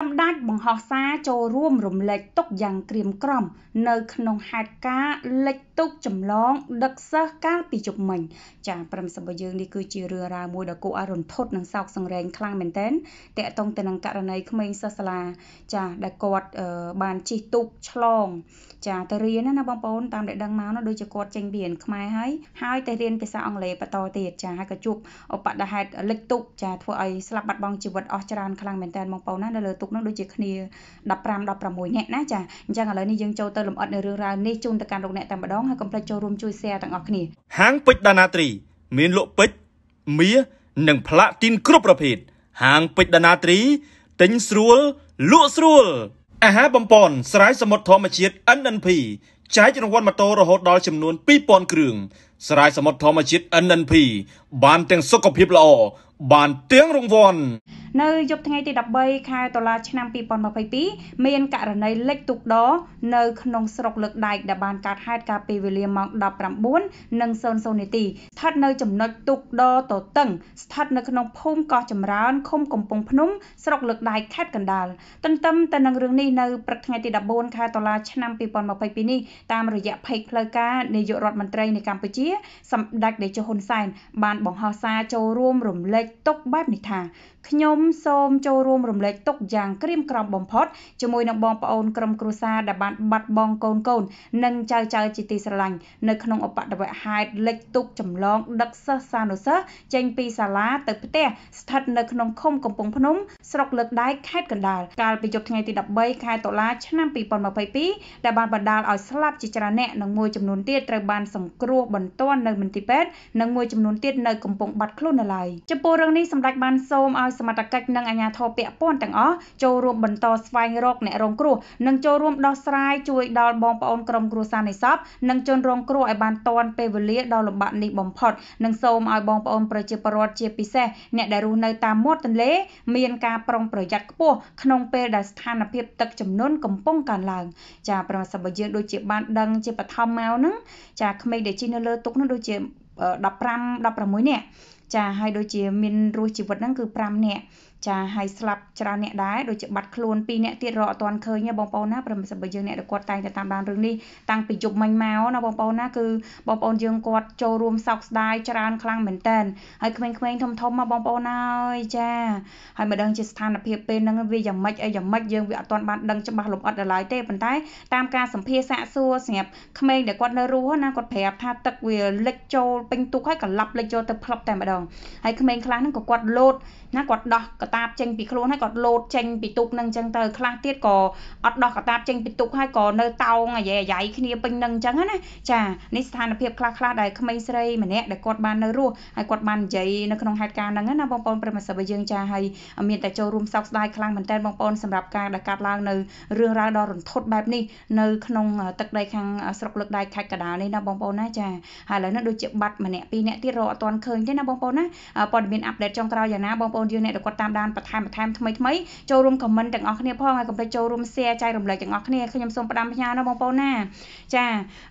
សម្ដេចបង្ហោះសារចូលរួមរំលែកទុក្ខយ៉ាងក្រៀមក្រំនៅ ក្នុងហេតុការណ៍លិចទូកចម្លងដឹកសិស្សកាលពីយប់មិញចា៎ប្រិមសម្បយើងនេះគឺជារឿងរ៉ាវមួយដ៏គួរឲ្យរន្ធត់និងសោកសង្រេងខ្លាំងមែនទែនតាក់ទងទៅនឹងករណីក្មេងសិស្សសាលា ចា៎ដែលគាត់បានជិះទូកឆ្លងចា៎ទៅរៀនណាបងប្អូនតាមដែលដឹងមកនោះដូចជាគាត់ចេញពីរៀនខ្មែរហើយហើយទៅរៀនភាសាអង់គ្លេសបន្តទៀតចា៎ហើយក៏ជួបឧបដិហេតុលិចទូកចា៎ធ្វើឲ្យ ស្លាប់បាត់បង់ជីវិតអស់ច្រើនខ្លាំងមែនទែនបងប្អូនណានៅលើទូកកនឹងដូចជាគ្នា15 16នាក់ណាចាអញ្ចឹងឥឡូវនេះយើងចូលទៅលំអិតនៅរឿងរ៉ាវនេះជូនទៅកាន់លោកអ្នកតែម្ដងហើយកុំភ្លេចចូលរួមជួយ share ទាំងអស់គ្នា ហាងពេជ្រដាណាត្រីមានលក់ពេជ្រមាសនិងផ្លាទីនគ្រប់ប្រភេទហាងពេជ្រដាណាត្រីទិញស្រួលលក់ស្រួលអាហារបំពន់ស្រ័យសមុទ្រធម្មជាតិ NNP ចែករង្វាន់ម៉ូតូរហូតដល់ចំនួន2000គ្រឿងស្រ័យសមុទ្រធម្មជាតិ NNP បានទាំងសុខភាពល្អបានទាំងរង្វាន់នៅយប់ថ្ងៃទី13ខែតុលាឆ្នាំ2022មានករណីលិចទូកដនៅក្នុងស្រុកលើកដែកដែលបានកើតហេតុកាលពីវេលាម៉ោង19:00នាទីស្ថិតនៅចំណុចទូកដតតឹងស្ថិតនៅក្នុងភូមិកោះចម្រើនឃុំកំពង់ភ្នំស្រុកលើកដែកខេត្តកណ្ដាលទន្ទឹមទៅនឹងរឿងនេះនៅព្រឹកថ្ងៃទី14ខែតុលាឆ្នាំ2022នេះតាមរយៈផេកផ្លូវការនាយករដ្ឋមន្ត្រីនៃកម្ពុជា សម្ដេចតេជោហ៊ុនសែនបានបង្ហោះសារចូលរួមរំលែកទុកបែបនេះថាខ្ញុំសូមចូលរួមរំលែកទុកយ៉ាងក្រៀមក្រំបំផុតជាមួយនឹងបងប្អូនក្រុមគ្រួសារដែលបានបាត់បង់កូនកូននិងចៅចៅជាទីស្រឡាញ់នៅក្នុងឧបទ្ទវហេតុលិចទុកចម្លងដឹកសិស្សសានុសិស្សចេញពីសាលាទៅផ្ទះស្ថិតនៅក្នុងឃុំកំពង់ភ្នំស្រុកលើកដែកខេត្តកណ្ដាលកាលពីយប់ថ្ងៃទី13ខែតុលាឆ្នាំ2022ដែលបានបណ្ដាលឲ្យស្លាប់ជាច្រើនអ្នកនិងមួយចំនួនទៀតត្រូវបានសង្គ្រោះបន្ទាន់នៅមន្ទីរពេទ្យនិងមួយចំនួនទៀតនៅកំពង់បាត់ខ្លួននៅឡើយចំពោះរឿងនេះសម្ដេចបានសូមឲ្យសមត្ថកិច្ចនិងអាជ្ញាធរពាក់ព័ន្ធទាំងអស់ចូលរួមបន្តស្វែងរកអ្នករងគ្រោះនិងចូលរួមដោះស្រាយជួយដល់បងប្អូនក្រុមគ្រួសារនេសាទនិងជនរងគ្រោះឲ្យបានទាន់ពេលវេលាដ៏លំបាកនេះបំផុតនិងសូមឲ្យបងប្អូនប្រជាពលរដ្ឋជាពិសេសអ្នកដែលរស់នៅតាមមាត់ទន្លេមានការប្រុងប្រយ័ត្នខ្ពស់ក្នុងពេលដែលស្ថានភាពទឹកចំនួនកំពុងកើនឡើងចាប្រសិនបើយើងដូចជាបានដឹងជាបឋមមកហ្នឹងចាក្មេងដែលជិះនៅលើទុកនោះដូចជា15 16នាក់ចាហើយដូចជាមានរស់ជីវិតហ្នឹងគឺ5នាក់ចាហើយស្លាប់ច្រើនអ្នកដែរដូចជាបាត់ខ្លួន2អ្នកទៀតរកអត់ទាន់ឃើញទេបងប្អូនណាប្រហែលបើយើងអ្នកដែលគាត់តែងតែតាមដានរឿងនេះតាំងពីយប់មិញមកណាបងប្អូនណាគឺបងប្អូនយើងគាត់ចូលរួមសោកស្ដាយច្រើនខ្លាំងមែនតើហើយក្មេងៗធំធំមកបងប្អូនអើយចា ហើយមិនដឹងជាស្ថានភាពពេលហ្នឹងវាយ៉ាងម៉េចអីយ៉ាងម៉េចយើងវាអត់ទាន់បានដឹងច្បាស់លម្អិតដល់ឡើយទេប៉ុន្តែតាមការសម្ភារសាកសួរសម្រាប់ក្មេងដែលគាត់នៅរស់ណាគាត់ប្រាប់ថាទឹកវាលិចចូលពេញទូកហើយក៏លាប់លិចចូលទៅផ្លប់តែម្ដងហើយក្មេងខ្លះហ្នឹងក៏គាត់លោតណាគាត់ដោះកតាបចេញពីខ្លួនហើយគាត់លោតចេញពីទូកនឹងអញ្ចឹងទៅខ្លះទៀតក៏អត់ដោះកតាប ចេញពីទូកហើយក៏នៅតោងអាយ៉ៃអាយ៉ៃគ្នាពេញនឹងអញ្ចឹងណាចានេះស្ថានភាពខ្លះខ្លះដែលក្មេងស្រីម្នាក់ដែលគាត់បាននៅរស់ហើយគាត់បាននិយាយនៅក្នុងហេតុការណ៍ហ្នឹងណាបងប្អូនប្រិមសិបយើងចាហើយមានតែចូលរួមសោកស្ដាយខ្លាំងមែនតើបងប្អូនសម្រាប់ការដែលកាត់ឡើងនៅរឿងរ៉ាវដ៏រន្ធត់បែបនេះនៅក្នុងទឹកដីខាងស្រុកលើកដៃខេត្តកដាលនេះណាបងប្អូនណាចាហើយឥឡូវនេះដូចជាបាត់ម្នាក់ពីរនាក់ទៀតរកអត់ទាន់ឃើញទេណាបងប្អូនណាព័ត៌មានអាប់ដេតចុងក្រោយយ៉ាងណាបងប្អូនប្អូនយើងអ្នកដែលគាត់តាមដានបន្ថែមបន្ថែមថ្មីថ្មីចូលរួមខមមិនទាំងអស់គ្នាផងហើយកុំភ្លេចចូលរួម share ចែករំលែកទាំងអស់គ្នាខ្ញុំសូមផ្ដាំផ្ញើណាបងប្អូនណាចា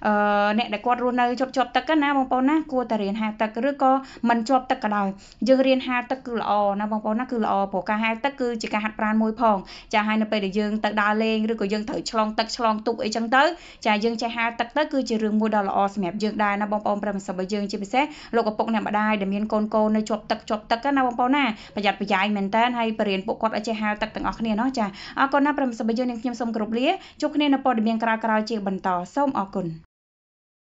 អឺអ្នកដែលគាត់រស់នៅជាប់ជាប់ទឹកណាបងប្អូនណាគួរតែរៀនហែលទឹកឬក៏មិនជាប់ទឹកក៏ដោយយើងរៀនហែលទឹកគឺល្អណាបងប្អូនណាគឺល្អព្រោះការហែលទឹកគឺជាការហាត់ប្រាណមួយ ផង ចាហើយនៅពេលដែលយើងទៅដើរលេងឬក៏យើងត្រូវឆ្លងទឹកឆ្លងទុកអីចឹងទៅចាយើងចេះហែលទឹកទៅគឺជារឿងមួយដ៏ល្អសម្រាប់យើងដែរណាបងប្អូនប្រិមសិបរបស់យើងជាពិសេសលោកឪពុកអ្នកម្ដាយដែលមានកូនកូននៅជាប់ទឹកជាប់ទឹកណាបងប្អូនណាប្រយ័ត្នប្រយែងមែនតើហើយបរិញ្ញាពួកគាត់ឲ្យចេះហៅទឹកទាំងអស់គ្នាណោះចាអរគុណណាប្រិមសពយើងនិងខ្ញុំសូមគោរពលាជួបគ្នានៅព័ត៌មានក្រោយៗជាបន្តសូមអរគុណ